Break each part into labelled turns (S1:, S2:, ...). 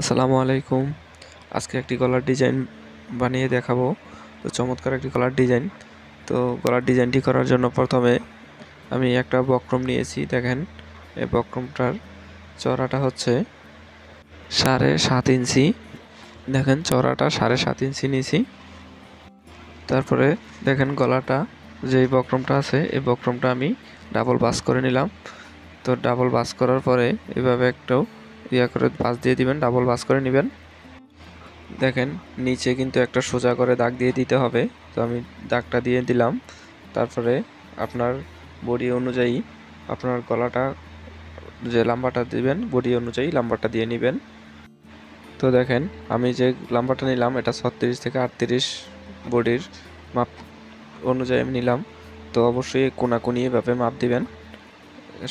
S1: আসসালামু আলাইকুম আজকে একটি গলার ডিজাইন বানিয়ে দেখাবো তো চমৎকার একটি গলার ডিজাইন তো গলার ডিজাইনটি করার জন্য প্রথমে আমি একটা বক্রম নিয়েছি দেখেন এই বক্রমটার চড়াটা হচ্ছে সাড়ে সাত ইঞ্চি দেখেন চড়াটা সাড়ে সাত ইঞ্চি নিয়েছি তারপরে দেখেন গলাটা যে বক্রমটা আছে এই বক্রমটা আমি ডাবল বাস করে নিলাম তো ডাবল বাস করার পরে এভাবে একটাও ইয়া করে বাস দিয়ে দিবেন ডাবল বাস করে নেবেন দেখেন নিচে কিন্তু একটা সোজা করে দাগ দিয়ে দিতে হবে তো আমি দাগটা দিয়ে দিলাম তারপরে আপনার বডি অনুযায়ী আপনার গলাটা যে লাম্বাটা দিবেন বডি অনুযায়ী লাম্বারটা দিয়ে নেবেন তো দেখেন আমি যে লাম্বারটা নিলাম এটা ছত্রিশ থেকে আটত্রিশ বডির মাপ অনুযায়ী আমি নিলাম তো অবশ্যই কোনাকুনি এভাবে মাপ দিবেন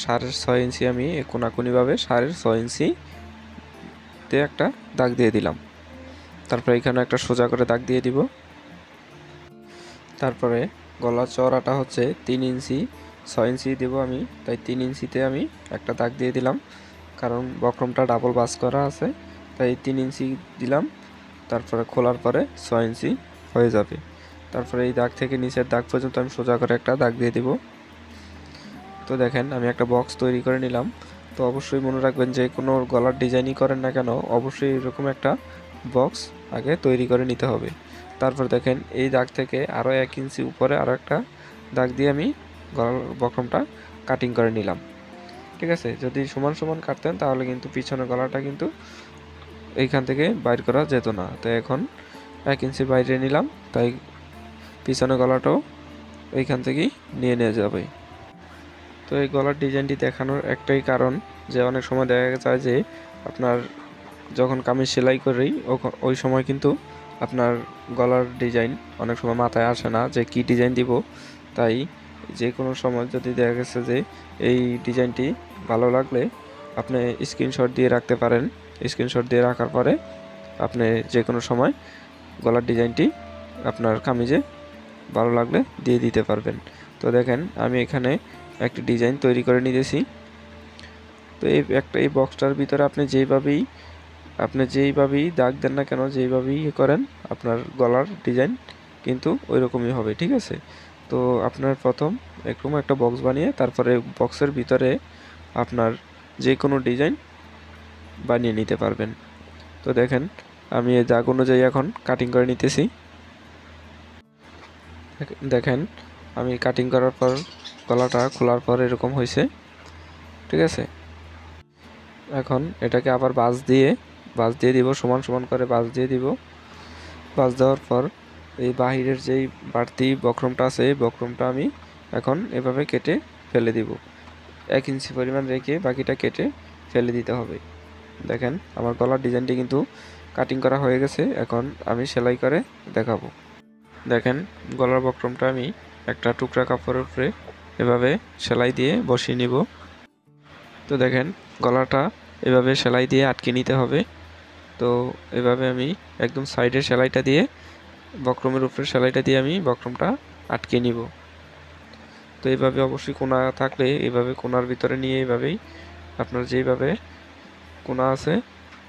S1: সাড়ে ছয় ইঞ্চি আমি কোনাকুনিভাবে সাড়ে ছয় ইঞ্চিতে একটা দাগ দিয়ে দিলাম তারপরে এখানে একটা সোজা করে দাগ দিয়ে দিব তারপরে গলা চড়াটা হচ্ছে তিন ইঞ্চি ছয় ইঞ্চি দেবো আমি তাই তিন ইঞ্চিতে আমি একটা দাগ দিয়ে দিলাম কারণ বক্রমটা ডাবল বাস করা আছে তাই তিন ইঞ্চি দিলাম তারপরে খোলার পরে ছয় ইঞ্চি হয়ে যাবে তারপরে এই দাগ থেকে নিচের দাগ পর্যন্ত আমি সোজা করে একটা দাগ দিয়ে দেবো তো দেখেন আমি একটা বক্স তৈরি করে নিলাম তো অবশ্যই মনে রাখবেন যে কোনো গলার ডিজাইনই করেন না কেন অবশ্যই এরকম একটা বক্স আগে তৈরি করে নিতে হবে তারপর দেখেন এই দাগ থেকে আরও এক ইঞ্চি উপরে আরও একটা দাগ দিয়ে আমি গলার বক্রমটা কাটিং করে নিলাম ঠিক আছে যদি সমান সমান কাটতেন তাহলে কিন্তু পিছনে গলাটা কিন্তু এইখান থেকে বাইর করা যেত না তো এখন এক ইঞ্চি বাইরে নিলাম তাই পিছনে গলাটাও এইখান থেকেই নিয়ে নিয়ে যাবে তো এই গলার ডিজাইনটি দেখানোর একটাই কারণ যে অনেক সময় দেখা যায় যে আপনার যখন কামিজ সেলাই করি ওই সময় কিন্তু আপনার গলার ডিজাইন অনেক সময় মাথায় আসে না যে কি ডিজাইন দিব তাই যে কোনো সময় যদি দেখা গেছে যে এই ডিজাইনটি ভালো লাগলে আপনি স্ক্রিনশট দিয়ে রাখতে পারেন স্ক্রিনশট দিয়ে রাখার পরে আপনি যে কোনো সময় গলার ডিজাইনটি আপনার কামিজে ভালো লাগলে দিয়ে দিতে পারবেন তো দেখেন আমি এখানে একটি ডিজাইন তৈরি করে নিতেছি তো এই একটা এই বক্সটার ভিতরে আপনি যেইভাবেই আপনি যেইভাবেই দাগ দেন না কেন যেইভাবেই ইয়ে করেন আপনার গলার ডিজাইন কিন্তু ওই রকমই হবে ঠিক আছে তো আপনার প্রথম একরকম একটা বক্স বানিয়ে তারপরে বক্সের ভিতরে আপনার যে কোনো ডিজাইন বানিয়ে নিতে পারবেন তো দেখেন আমি এই দাগ অনুযায়ী এখন কাটিং করে নিতেছি দেখেন আমি কাটিং করার পর গলাটা খোলার পর এরকম হয়েছে ঠিক আছে এখন এটাকে আবার বাস দিয়ে বাস দিয়ে দিব সমান সমান করে বাস দিয়ে দিব বাস দেওয়ার পর এই বাহিরের যেই বাড়তি বক্রমটা আছে এই বক্রমটা আমি এখন এভাবে কেটে ফেলে দিব এক ইঞ্চি পরিমাণ রেখে বাকিটা কেটে ফেলে দিতে হবে দেখেন আমার গলার ডিজাইনটি কিন্তু কাটিং করা হয়ে গেছে এখন আমি সেলাই করে দেখাবো দেখেন গলার বক্রমটা আমি একটা টুকরা কাপড়ের উপরে এভাবে সেলাই দিয়ে বসিয়ে নিব তো দেখেন গলাটা এভাবে সেলাই দিয়ে আটকে নিতে হবে তো এভাবে আমি একদম সাইডে সেলাইটা দিয়ে বক্রমের উপরে সেলাইটা দিয়ে আমি বক্রমটা আটকে নিব তো এইভাবে অবশ্যই কোনা থাকলে এভাবে কোনার ভিতরে নিয়ে এভাবেই আপনার যেইভাবে কোনা আছে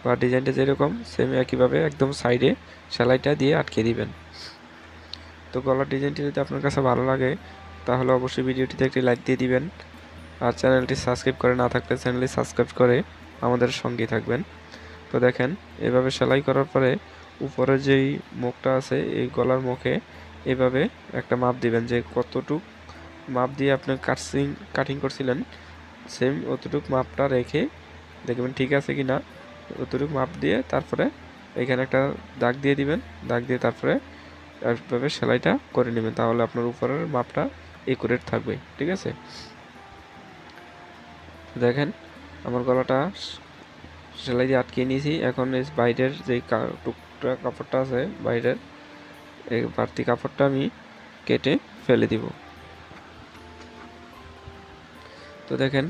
S1: বা ডিজাইনটা যেরকম সেম একইভাবে একদম সাইডে সেলাইটা দিয়ে আটকে দিবেন তো গলার ডিজাইনটি যদি আপনার কাছে ভালো লাগে তাহলে অবশ্যই ভিডিওটিতে একটি লাইক দিয়ে দিবেন আর চ্যানেলটি সাবস্ক্রাইব করে না থাকলে চ্যানেলটি সাবস্ক্রাইব করে আমাদের সঙ্গেই থাকবেন তো দেখেন এভাবে সেলাই করার পরে উপরে যেই মুখটা আছে এই গলার মুখে এভাবে একটা মাপ দিবেন যে কতটুক মাপ দিয়ে আপনি কাটসিং কাটিং করছিলেন সেম অতটুক মাপটা রেখে দেখবেন ঠিক আছে কি না অতটুক মাপ দিয়ে তারপরে এখানে একটা দাগ দিয়ে দিবেন দাগ দিয়ে তারপরে একভাবে সেলাইটা করে নেবেন তাহলে আপনার উপরের মাপটা একুরেট থাকবে ঠিক আছে দেখেন আমার গলাটা সেলাই দিয়ে আটকে নিয়েছি এখন এই বাইরের যে টুকটা কাপড়টা আছে বাইরের এই বাড়তি কাপড়টা আমি কেটে ফেলে দিব তো দেখেন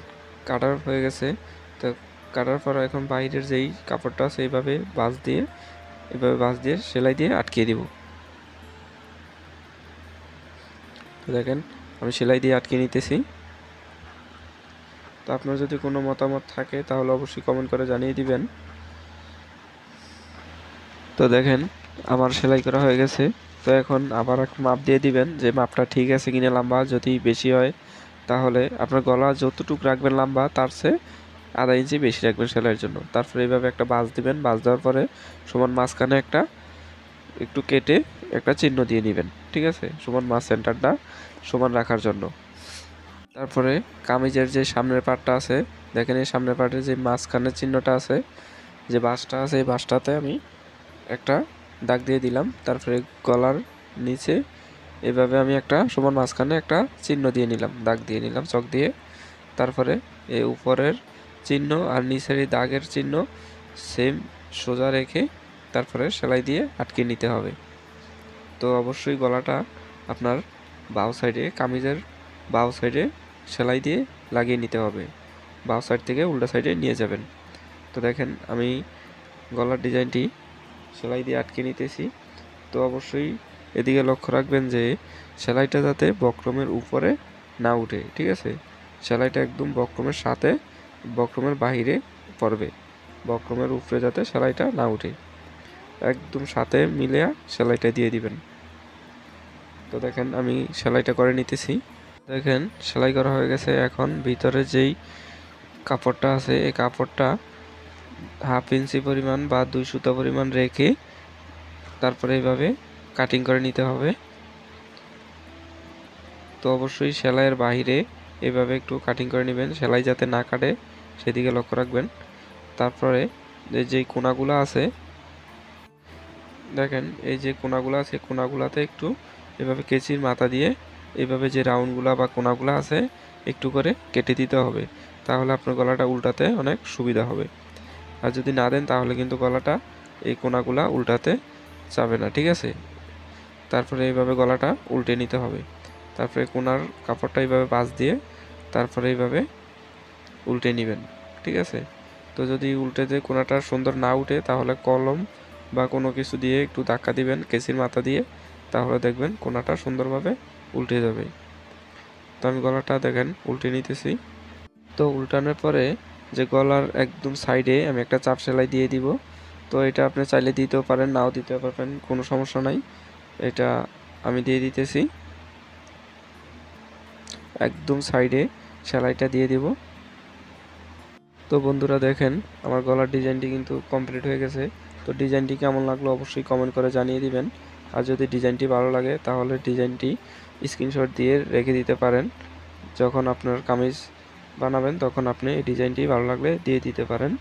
S1: কাটার হয়ে গেছে তো কাটার পর এখন বাইরের যেই কাপড়টা আছে এইভাবে বাঁশ দিয়ে এভাবে বাঁশ দিয়ে সেলাই দিয়ে আটকিয়ে দিব তো দেখেন আমি সেলাই দিয়ে আটকে নিতেছি তো আপনার যদি কোনো মতামত থাকে তাহলে অবশ্যই কমেন্ট করে জানিয়ে দিবেন তো দেখেন আমার সেলাই করা হয়ে গেছে তো এখন আবার এক মাপ দিয়ে দিবেন যে মাপটা ঠিক আছে কিনে লম্বা যদি বেশি হয় তাহলে আপনার গলা যতটুকু রাখবেন লম্বা তার চেয়ে আধা ইঞ্চি বেশি রাখবেন সেলাইয়ের জন্য তারপরে এইভাবে একটা বাঁশ দিবেন বাঁশ দেওয়ার পরে সমান মাঝখানে একটা একটু কেটে একটা চিহ্ন দিয়ে নেবেন ঠিক আছে সমান মাছ সেন্টারটা সমান রাখার জন্য তারপরে কামিজের যে সামনের পার্টটা আছে দেখেন এই সামনের পার্টে যে মাঝখানের চিহ্নটা আছে যে বাঁশটা আছে এই বাঁশটাতে আমি একটা দাগ দিয়ে দিলাম তারপরে গলার নিচে এভাবে আমি একটা সমান মাঝখানে একটা চিহ্ন দিয়ে নিলাম দাগ দিয়ে নিলাম চক দিয়ে তারপরে এই উপরের চিহ্ন আর নিচের এই দাগের চিহ্ন সেম সোজা রেখে তারপরে সেলাই দিয়ে আটকে নিতে হবে তো অবশ্যই গলাটা আপনার বাউ সাইডে কামিজের বাউ সাইডে সেলাই দিয়ে লাগিয়ে নিতে হবে বাউ সাইড থেকে উল্টা সাইডে নিয়ে যাবেন তো দেখেন আমি গলার ডিজাইনটি সেলাই দিয়ে আটকে নিতেছি তো অবশ্যই এদিকে লক্ষ্য রাখবেন যে সেলাইটা যাতে বক্রমের উপরে না উঠে ঠিক আছে সেলাইটা একদম বক্রমের সাথে বক্রমের বাহিরে পড়বে বক্রমের উপরে যাতে সেলাইটা না উঠে একদম সাথে মিলে সেলাইটা দিয়ে দিবেন তো দেখেন আমি সেলাইটা করে নিতেছি দেখেন সেলাই করা হয়ে গেছে এখন ভিতরে যেই কাপড়টা আছে এই কাপড়টা হাফ ইঞ্চি পরিমাণ বা দুই সুতা পরিমাণ রেখে তারপরে এইভাবে কাটিং করে নিতে হবে তো অবশ্যই সেলাইয়ের বাহিরে এভাবে একটু কাটিং করে নেবেন সেলাই যাতে না কাটে সেদিকে লক্ষ্য রাখবেন তারপরে যে কোনাগুলো আছে দেখেন এই যে কোনাগুলো আছে কোনাগুলাতে একটু এভাবে কেচির মাথা দিয়ে এভাবে যে রাউন্ডগুলো বা কোনাগুলো আছে একটু করে কেটে দিতে হবে তাহলে আপনার গলাটা উল্টাতে অনেক সুবিধা হবে আর যদি না দেন তাহলে কিন্তু গলাটা এই কোনাগুলা উল্টাতে যাবে না ঠিক আছে তারপরে এইভাবে গলাটা উল্টে নিতে হবে তারপরে কোনার কাপড়টা এইভাবে বাস দিয়ে তারপরে এইভাবে উল্টে নেবেন ঠিক আছে তো যদি উল্টে দিয়ে কোনাটা সুন্দর না উঠে তাহলে কলম বা কোনো কিছু দিয়ে একটু ধাক্কা দিবেন কেসির মাথা দিয়ে তাহলে দেখবেন কোনাটা সুন্দরভাবে উল্টে যাবে তো আমি গলাটা দেখেন উল্টে নিতেছি তো উল্টানোর পরে যে গলার একদম সাইডে আমি একটা চাপ সেলাই দিয়ে দিব তো এটা আপনি চাইলে দিতেও পারেন নাও দিতে পারবেন কোনো সমস্যা নাই এটা আমি দিয়ে দিতেছি একদম সাইডে সেলাইটা দিয়ে দিব তো বন্ধুরা দেখেন আমার গলার ডিজাইনটি কিন্তু কমপ্লিট হয়ে গেছে তো ডিজাইনটি কেমন লাগলো অবশ্যই কমেন্ট করে জানিয়ে দিবেন আর যদি ডিজাইনটি ভালো লাগে তাহলে ডিজাইনটি স্ক্রিনশট দিয়ে রেখে দিতে পারেন যখন আপনার কামিজ বানাবেন তখন আপনি এই ডিজাইনটি ভালো লাগলে দিয়ে দিতে পারেন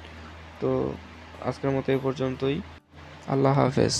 S1: তো আজকের মতো এ পর্যন্তই আল্লাহ হাফেজ